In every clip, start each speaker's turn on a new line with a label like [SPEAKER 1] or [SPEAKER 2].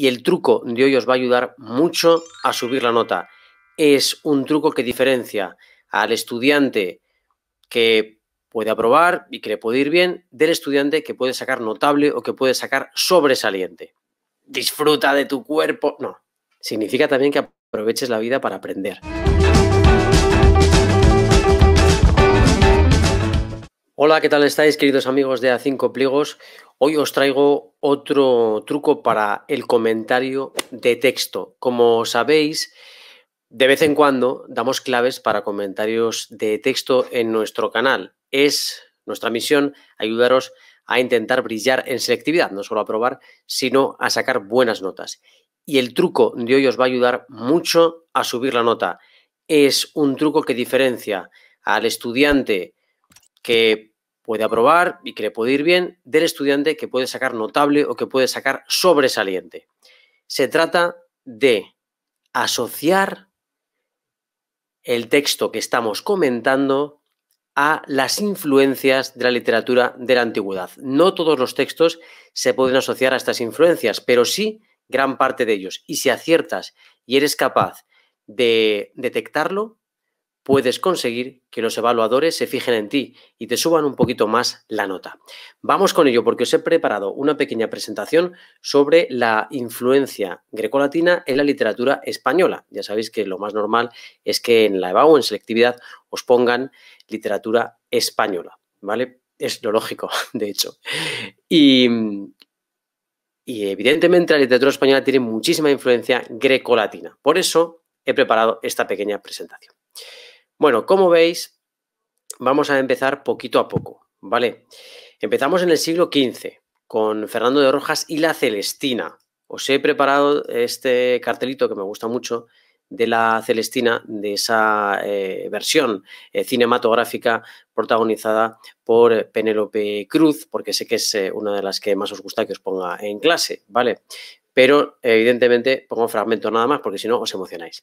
[SPEAKER 1] Y el truco de hoy os va a ayudar mucho a subir la nota. Es un truco que diferencia al estudiante que puede aprobar y que le puede ir bien del estudiante que puede sacar notable o que puede sacar sobresaliente. Disfruta de tu cuerpo. No. Significa también que aproveches la vida para aprender. Hola, ¿qué tal estáis queridos amigos de A5 Pliegos? Hoy os traigo otro truco para el comentario de texto. Como sabéis, de vez en cuando damos claves para comentarios de texto en nuestro canal. Es nuestra misión ayudaros a intentar brillar en selectividad, no solo a probar, sino a sacar buenas notas. Y el truco de hoy os va a ayudar mucho a subir la nota. Es un truco que diferencia al estudiante que puede aprobar y que le puede ir bien del estudiante que puede sacar notable o que puede sacar sobresaliente. Se trata de asociar el texto que estamos comentando a las influencias de la literatura de la antigüedad. No todos los textos se pueden asociar a estas influencias, pero sí gran parte de ellos. Y si aciertas y eres capaz de detectarlo, puedes conseguir que los evaluadores se fijen en ti y te suban un poquito más la nota. Vamos con ello porque os he preparado una pequeña presentación sobre la influencia grecolatina en la literatura española. Ya sabéis que lo más normal es que en la o en selectividad, os pongan literatura española, ¿vale? Es lo lógico, de hecho. Y, y evidentemente la literatura española tiene muchísima influencia grecolatina. Por eso he preparado esta pequeña presentación. Bueno, como veis, vamos a empezar poquito a poco, ¿vale? Empezamos en el siglo XV con Fernando de Rojas y la Celestina. Os he preparado este cartelito que me gusta mucho de la Celestina, de esa eh, versión eh, cinematográfica protagonizada por Penélope Cruz, porque sé que es eh, una de las que más os gusta que os ponga en clase, ¿vale? Pero evidentemente pongo un fragmento nada más porque si no os emocionáis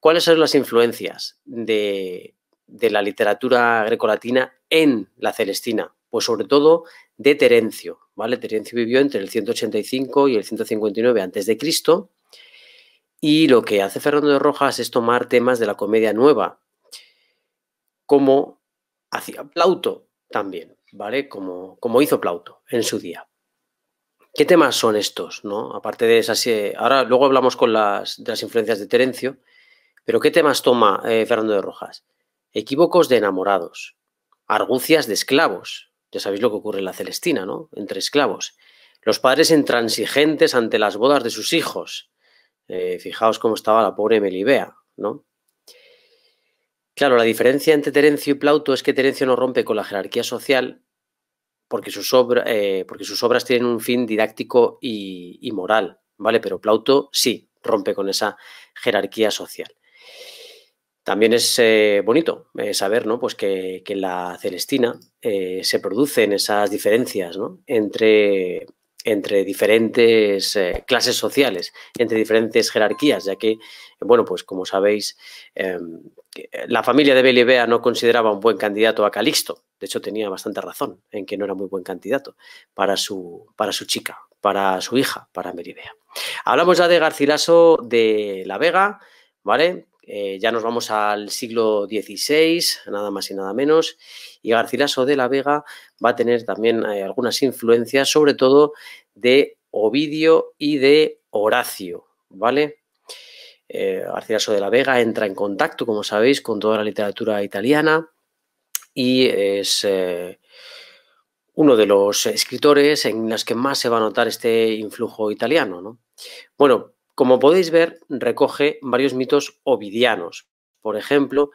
[SPEAKER 1] cuáles son las influencias de, la literatura grecolatina en la Celestina, pues sobre todo de Terencio, ¿vale? Terencio vivió entre el 185 y el 159 a.C. y lo que hace Fernando de Rojas es tomar temas de la Comedia Nueva, como hacía Plauto también, ¿vale? Como, como hizo Plauto en su día. ¿Qué temas son estos, no? Aparte de esas, eh, ahora luego hablamos con las de las influencias de Terencio, pero ¿qué temas toma eh, Fernando de Rojas? Equívocos de enamorados, argucias de esclavos. Ya sabéis lo que ocurre en la Celestina, ¿no? Entre esclavos. Los padres intransigentes ante las bodas de sus hijos. Eh, fijaos cómo estaba la pobre Melibea, ¿no? Claro, la diferencia entre Terencio y Plauto es que Terencio no rompe con la jerarquía social porque sus, eh, obras tienen un fin didáctico y, y moral, ¿vale? Pero Plauto sí rompe con esa jerarquía social. También es eh, bonito eh, saber pues que, en la Celestina eh, se producen esas diferencias entre, entre diferentes clases sociales, entre diferentes jerarquías, ya que, bueno, pues como sabéis, em, la familia de Belibea no consideraba un buen candidato a Calixto. De hecho, tenía bastante razón en que no era muy buen candidato para su, para su chica, para su hija, para Belibea. Hablamos ya de Garcilaso de la Vega, ¿vale? Eh, ya nos vamos al siglo XVI, nada más y nada menos, y Garcilaso de la Vega va a tener también eh, algunas influencias, sobre todo de Ovidio y de Horacio, ¿vale? Eh, Garcilaso de la Vega entra en contacto, como sabéis, con toda la literatura italiana y es uno de los escritores en los que más se va a notar este influjo italiano, ¿no? Bueno, como podéis ver, recoge varios mitos ovidianos. Por ejemplo,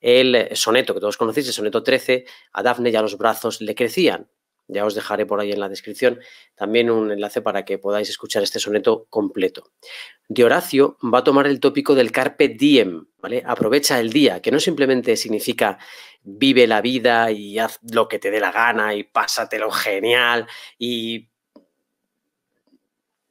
[SPEAKER 1] el soneto que todos conocéis, el soneto 13, a Dafne ya los brazos le crecían. Ya os dejaré por ahí en la descripción también un enlace para que podáis escuchar este soneto completo. De Horacio va a tomar el tópico del carpe diem, ¿vale? Aprovecha el día, que no simplemente significa vive la vida y haz lo que te dé la gana y pásatelo genial y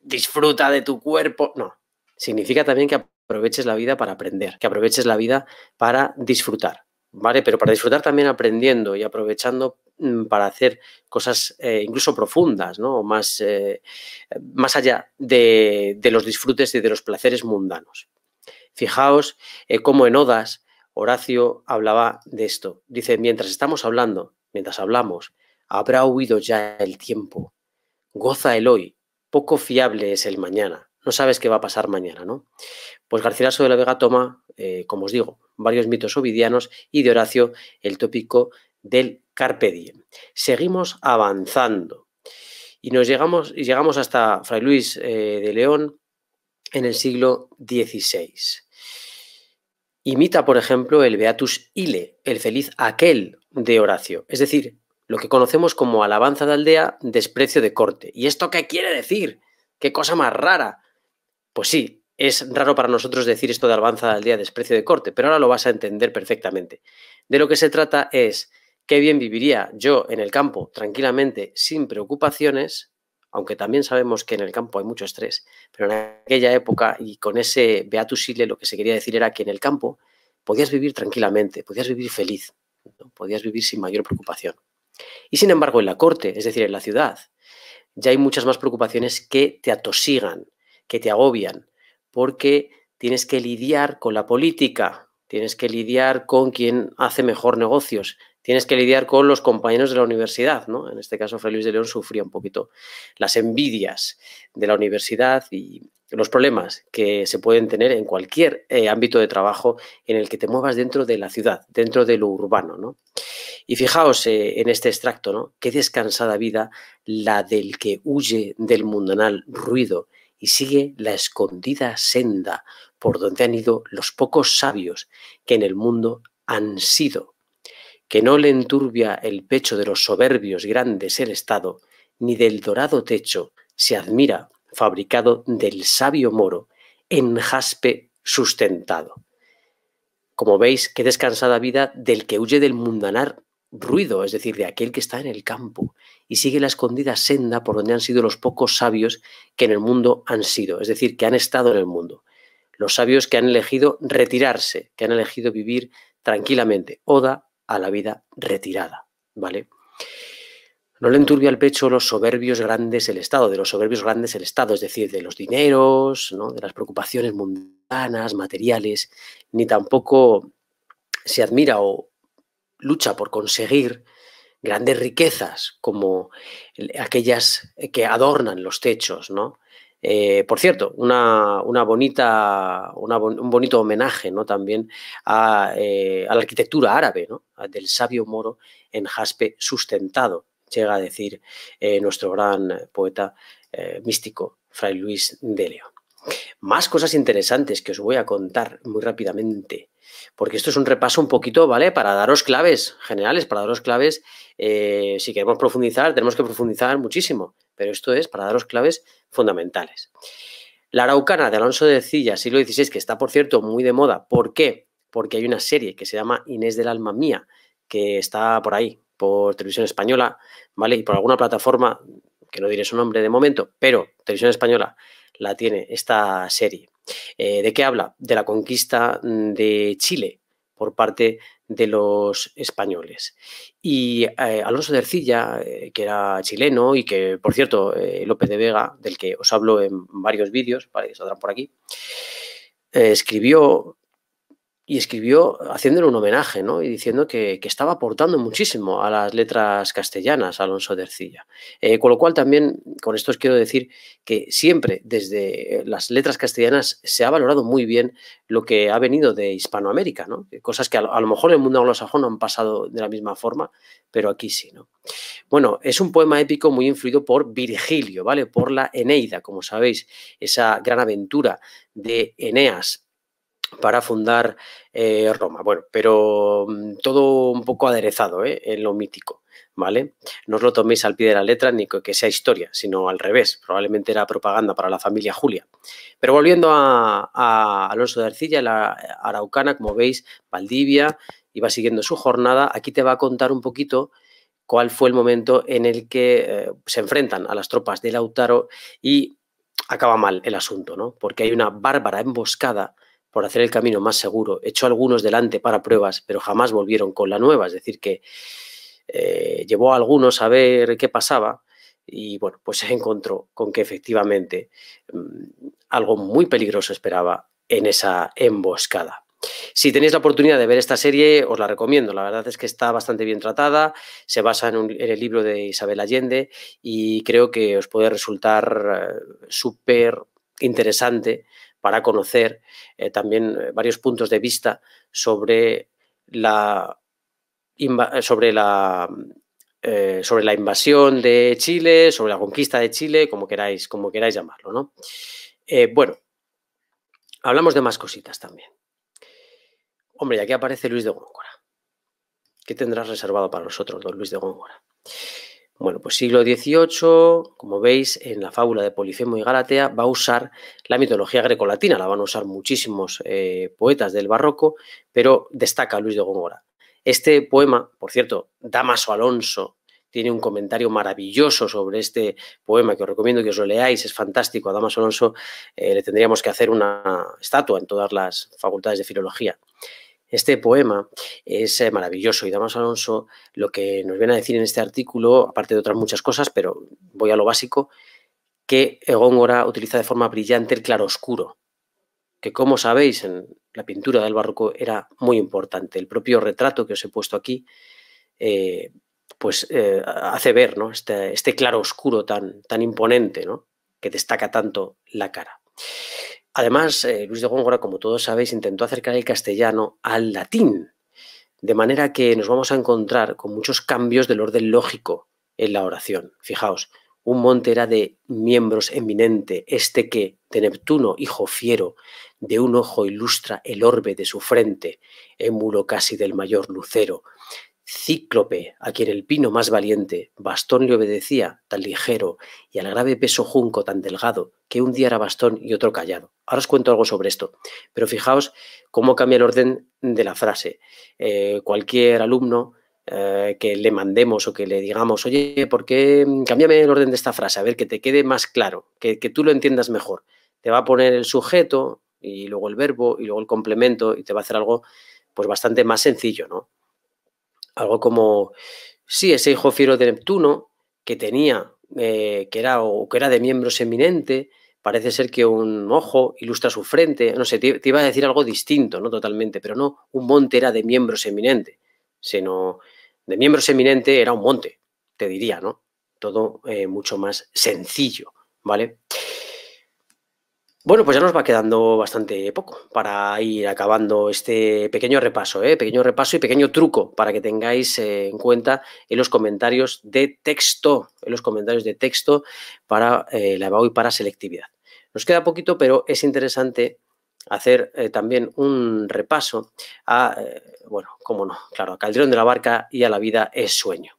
[SPEAKER 1] disfruta de tu cuerpo. No, significa también que aproveches la vida para aprender, que aproveches la vida para disfrutar, ¿vale? Pero para disfrutar también aprendiendo y aprovechando mm, para hacer cosas eh, incluso profundas, ¿no? Más, eh, más allá de, los disfrutes y de los placeres mundanos. Fijaos eh, cómo en Odas Horacio hablaba de esto. Dice, mientras estamos hablando, mientras hablamos, habrá huido ya el tiempo. Goza el hoy, poco fiable es el mañana. No sabes qué va a pasar mañana, ¿no? Pues Garcilaso de la Vega toma, eh, como os digo, varios mitos ovidianos y de Horacio el tópico del carpe Seguimos avanzando y nos llegamos, llegamos hasta Fray Luis eh, de León en el siglo XVI. Imita, por ejemplo, el Beatus Ile, el feliz aquel de Horacio. Es decir, lo que conocemos como alabanza de aldea, desprecio de corte. ¿Y esto qué quiere decir? ¿Qué cosa más rara? Pues sí, es raro para nosotros decir esto de alabanza de aldea, desprecio de corte, pero ahora lo vas a entender perfectamente. De lo que se trata es qué bien viviría yo en el campo tranquilamente, sin preocupaciones, aunque también sabemos que en el campo hay mucho estrés, pero en aquella época y con ese Beatus lo que se quería decir era que en el campo podías vivir tranquilamente, podías vivir feliz, podías vivir sin mayor preocupación. Y sin embargo, en la corte, es decir, en la ciudad, ya hay muchas más preocupaciones que te atosigan, que te agobian, porque tienes que lidiar con la política, tienes que lidiar con quien hace mejor negocios, tienes que lidiar con los compañeros de la universidad, ¿no? En este caso, Fray Luis de León sufría un poquito las envidias de la universidad y los problemas que se pueden tener en cualquier eh, ámbito de trabajo en el que te muevas dentro de la ciudad, dentro de lo urbano. ¿no? Y fijaos eh, en este extracto, ¿no? qué descansada vida la del que huye del mundanal ruido y sigue la escondida senda por donde han ido los pocos sabios que en el mundo han sido, que no le enturbia el pecho de los soberbios grandes el Estado, ni del dorado techo se admira fabricado del sabio moro en jaspe sustentado. Como veis, qué descansada vida del que huye del mundanar ruido, es decir, de aquel que está en el campo y sigue la escondida senda por donde han sido los pocos sabios que en el mundo han sido, es decir, que han estado en el mundo. Los sabios que han elegido retirarse, que han elegido vivir tranquilamente. Oda a la vida retirada, ¿vale? no le enturbia el pecho los soberbios grandes el Estado, de los soberbios grandes el Estado, es decir, de los dineros, ¿no? de las preocupaciones mundanas, materiales, ni tampoco se admira o lucha por conseguir grandes riquezas como aquellas que adornan los techos, ¿no? Eh, por cierto, una, bonita, un bonito homenaje ¿no? también a, eh, a, la arquitectura árabe ¿no? del sabio moro en jaspe sustentado, llega a decir eh, nuestro gran poeta eh, místico, Fray Luis de León. Más cosas interesantes que os voy a contar muy rápidamente, porque esto es un repaso un poquito, ¿vale? Para daros claves generales, para daros claves, eh, si queremos profundizar, tenemos que profundizar muchísimo, pero esto es para daros claves fundamentales. La Araucana de Alonso de Cilla, siglo XVI, que está, por cierto, muy de moda. ¿Por qué? Porque hay una serie que se llama Inés del Alma Mía, que está por ahí, por Televisión Española, ¿vale? Y por alguna plataforma, que no diré su nombre de momento, pero Televisión Española la tiene esta serie. Eh, ¿De qué habla? De la conquista mm, de Chile por parte de los españoles. Y eh, Alonso de Ercilla, eh, que era chileno y que, por cierto, López de Vega, del que os hablo en varios vídeos, vale, que saldrán por aquí, escribió y escribió haciéndole un homenaje ¿no? y diciendo que, estaba aportando muchísimo a las letras castellanas Alonso de Ercilla. Eh, con lo cual también con esto os quiero decir que siempre desde eh, las letras castellanas se ha valorado muy bien lo que ha venido de Hispanoamérica, ¿no? cosas que a, lo mejor en el mundo anglosajón no han pasado de la misma forma, pero aquí sí. ¿no? Bueno, es un poema épico muy influido por Virgilio, ¿vale? por la Eneida, como sabéis, esa gran aventura de Eneas para fundar eh, Roma. Bueno, pero mm, todo un poco aderezado ¿eh? en lo mítico, ¿vale? No os lo toméis al pie de la letra ni que sea historia, sino al revés. Probablemente era propaganda para la familia Julia. Pero volviendo a, Alonso de Arcilla, la araucana, como veis, Valdivia, iba siguiendo su jornada. Aquí te va a contar un poquito cuál fue el momento en el que eh, se enfrentan a las tropas de Lautaro y acaba mal el asunto, ¿no? Porque hay una bárbara emboscada por hacer el camino más seguro. Echó algunos delante para pruebas, pero jamás volvieron con la nueva. Es decir, que eh, llevó a algunos a ver qué pasaba y bueno, pues se encontró con que efectivamente mm, algo muy peligroso esperaba en esa emboscada. Si tenéis la oportunidad de ver esta serie, os la recomiendo. La verdad es que está bastante bien tratada, se basa en, el libro de Isabel Allende y creo que os puede resultar eh, súper interesante para conocer eh, también eh, varios puntos de vista sobre la, sobre la, eh, sobre la invasión de Chile, sobre la conquista de Chile, como queráis, como queráis llamarlo. ¿no? bueno, hablamos de más cositas también. Hombre, y aquí aparece Luis de Góngora. ¿Qué tendrás reservado para nosotros, don Luis de Góngora? Bueno, pues siglo XVIII, como veis, en la fábula de Polifemo y Galatea va a usar la mitología grecolatina, la van a usar muchísimos eh, poetas del barroco, pero destaca Luis de Góngora. Este poema, por cierto, Damaso Alonso tiene un comentario maravilloso sobre este poema que os recomiendo que os lo leáis, es fantástico. A Damaso Alonso eh, le tendríamos que hacer una estatua en todas las facultades de filología. Este poema es eh, maravilloso y damas Alonso lo que nos viene a decir en este artículo, aparte de otras muchas cosas, pero voy a lo básico, que Góngora utiliza de forma brillante el claroscuro, que como sabéis en la pintura del barroco era muy importante. El propio retrato que os he puesto aquí eh, pues eh, hace ver este, claro este claroscuro tan, tan imponente que destaca tanto la cara. Además, eh, Luis de Góngora, como todos sabéis, intentó acercar el castellano al latín, de manera que nos vamos a encontrar con muchos cambios del orden lógico en la oración. Fijaos, un monte era de miembros eminente, este que, de Neptuno, hijo fiero, de un ojo ilustra el orbe de su frente, emulo casi del mayor lucero, Cíclope, a quien el pino más valiente, Bastón le obedecía, tan ligero, y al grave peso junco tan delgado, que un día era Bastón y otro callado. Ahora os cuento algo sobre esto, pero fijaos cómo cambia el orden de la frase. Eh, cualquier alumno eh, que le mandemos o que le digamos, oye, ¿por qué mm, cámbiame el orden de esta frase? A ver, que te quede más claro, que, que tú lo entiendas mejor. Te va a poner el sujeto y luego el verbo y luego el complemento y te va a hacer algo pues bastante más sencillo, ¿no? algo como, sí, ese hijo fiero de Neptuno que tenía, eh, que, era, o que era de miembros eminente, parece ser que un ojo ilustra su frente, no sé, te, iba a decir algo distinto, no totalmente, pero no, un monte era de miembros eminente, sino de miembros eminente era un monte, te diría, ¿no? Todo eh, mucho más sencillo, ¿vale? Bueno, pues ya nos va quedando bastante poco para ir acabando este pequeño repaso, ¿eh? pequeño repaso y pequeño truco para que tengáis eh, en cuenta en los comentarios de texto, en los comentarios de texto para eh, la EBAU y para selectividad. Nos queda poquito, pero es interesante hacer también un repaso a, bueno, cómo no, claro, a Calderón de la Barca y a la vida es sueño.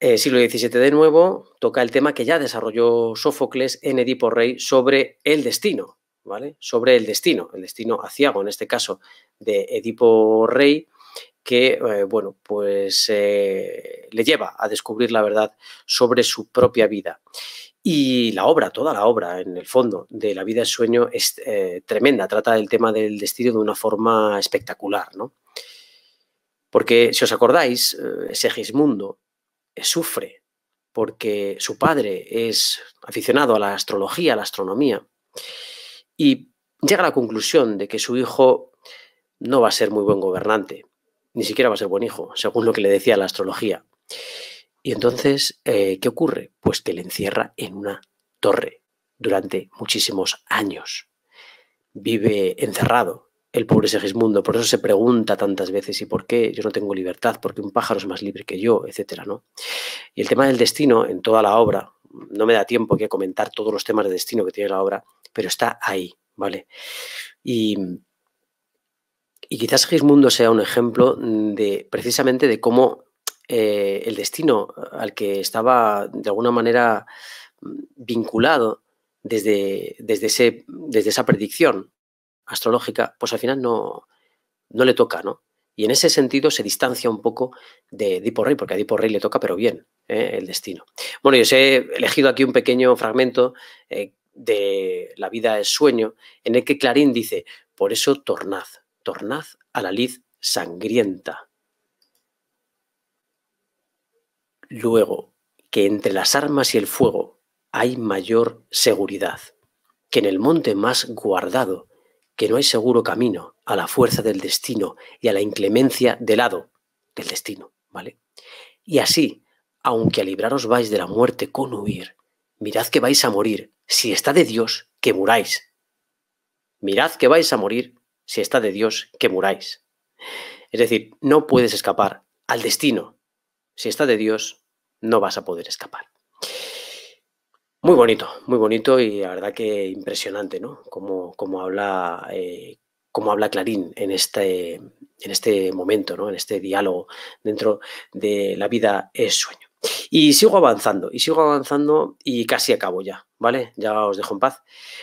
[SPEAKER 1] Eh, siglo XVII de nuevo, toca el tema que ya desarrolló Sófocles en Edipo Rey sobre el destino, ¿vale? Sobre el destino, el destino aciago en este caso de Edipo Rey, que, eh, bueno, pues eh, le lleva a descubrir la verdad sobre su propia vida. Y la obra, toda la obra, en el fondo, de La vida es sueño es tremenda, trata el tema del destino de una forma espectacular, ¿no? Porque, si os acordáis, Segismundo sufre porque su padre es aficionado a la astrología, a la astronomía, y llega a la conclusión de que su hijo no va a ser muy buen gobernante, ni siquiera va a ser buen hijo, según lo que le decía la astrología. Y entonces, eh, ¿qué ocurre? Pues que le encierra en una torre durante muchísimos años. Vive encerrado el pobre Segismundo, por eso se pregunta tantas veces, ¿y por qué yo no tengo libertad? porque un pájaro es más libre que yo? Etcétera, ¿no? Y el tema del destino en toda la obra, no me da tiempo que comentar todos los temas de destino que tiene la obra, pero está ahí, ¿vale? Y, quizás Segismundo sea un ejemplo de precisamente de cómo eh, el destino al que estaba de alguna manera vinculado desde, desde, ese, desde esa predicción, astrológica, pues al final no, no le toca, ¿no? Y en ese sentido se distancia un poco de Edipo Rey, porque a Edipo Rey le toca, pero bien, ¿eh? el destino. Bueno, yo os he elegido aquí un pequeño fragmento eh, de La vida es sueño, en el que Clarín dice, por eso tornad, tornad a la lid sangrienta. Luego, que entre las armas y el fuego hay mayor seguridad, que en el monte más guardado que no hay seguro camino a la fuerza del destino y a la inclemencia del lado del destino, ¿vale? Y así, aunque a libraros vais de la muerte con huir, mirad que vais a morir, si está de Dios, que muráis. Mirad que vais a morir, si está de Dios, que muráis. Es decir, no puedes escapar al destino. Si está de Dios, no vas a poder escapar. Muy bonito, muy bonito y la verdad que impresionante, ¿no? Como, como habla, eh, como habla Clarín en este, en este momento, ¿no? En este diálogo dentro de la vida es sueño. Y sigo avanzando, y sigo avanzando y casi acabo ya, ¿vale? Ya os dejo en paz.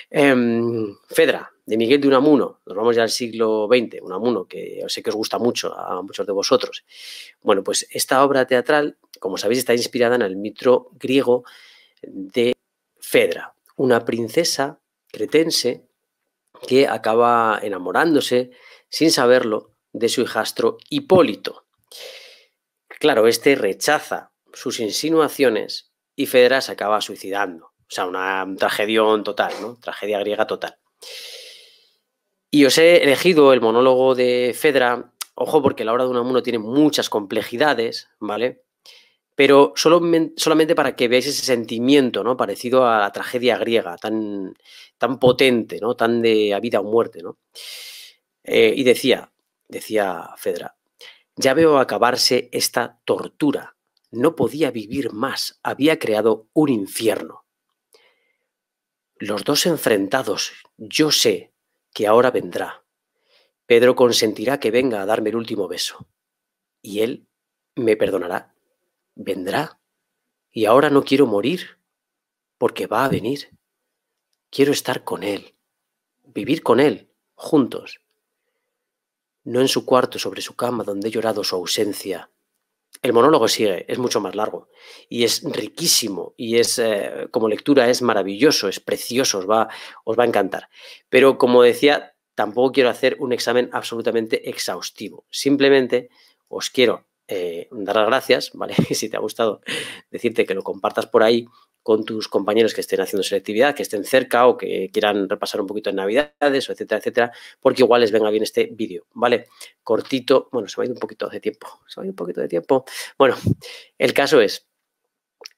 [SPEAKER 1] Em, Fedra, de Miguel de Unamuno, nos vamos ya al siglo XX, Unamuno, que sé que os gusta mucho a muchos de vosotros. Bueno, pues esta obra teatral, como sabéis, está inspirada en el mitro griego de Fedra, una princesa cretense que acaba enamorándose, sin saberlo, de su hijastro Hipólito. Claro, este rechaza sus insinuaciones y Fedra se acaba suicidando. O sea, una tragedión total, ¿no? Tragedia griega total. Y os he elegido el monólogo de Fedra. Ojo, porque la obra de Unamuno tiene muchas complejidades, ¿vale? pero solamente para que veáis ese sentimiento, ¿no? Parecido a la tragedia griega, tan, tan potente, ¿no? Tan de a vida o muerte, ¿no? Eh, y decía, decía Fedra, ya veo acabarse esta tortura. No podía vivir más, había creado un infierno. Los dos enfrentados, yo sé que ahora vendrá. Pedro consentirá que venga a darme el último beso. Y él me perdonará vendrá. Y ahora no quiero morir, porque va a venir. Quiero estar con Él, vivir con Él, juntos. No en su cuarto, sobre su cama, donde he llorado su ausencia. El monólogo sigue, es mucho más largo y es riquísimo y es eh, como lectura es maravilloso, es precioso, os va, os va a encantar. Pero como decía, tampoco quiero hacer un examen absolutamente exhaustivo. Simplemente os quiero eh, dar las gracias, ¿vale? Y si te ha gustado, decirte que lo compartas por ahí con tus compañeros que estén haciendo selectividad, que estén cerca o que quieran repasar un poquito en Navidades, o etcétera, etcétera, porque igual les venga bien este vídeo, ¿vale? Cortito, bueno, se me ha ido un poquito de tiempo, se me ha ido un poquito de tiempo. Bueno, el caso es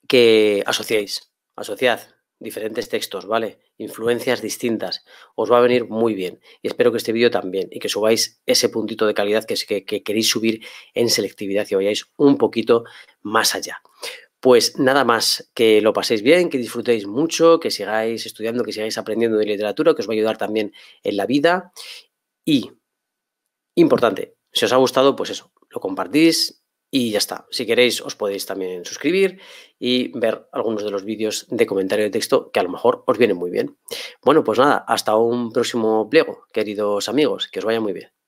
[SPEAKER 1] que asociéis, asociad, diferentes textos, ¿vale? Influencias distintas. Os va a venir muy bien. Y espero que este vídeo también y que subáis ese puntito de calidad que, queréis subir en selectividad y vayáis un poquito más allá. Pues nada más, que lo paséis bien, que disfrutéis mucho, que sigáis estudiando, que sigáis aprendiendo de literatura, que os va a ayudar también en la vida. Y, importante, si os ha gustado, pues eso, lo compartís, y ya está. Si queréis, os podéis también suscribir y ver algunos de los vídeos de comentario de texto que a lo mejor os vienen muy bien. Bueno, pues nada, hasta un próximo pliego, queridos amigos. Que os vaya muy bien.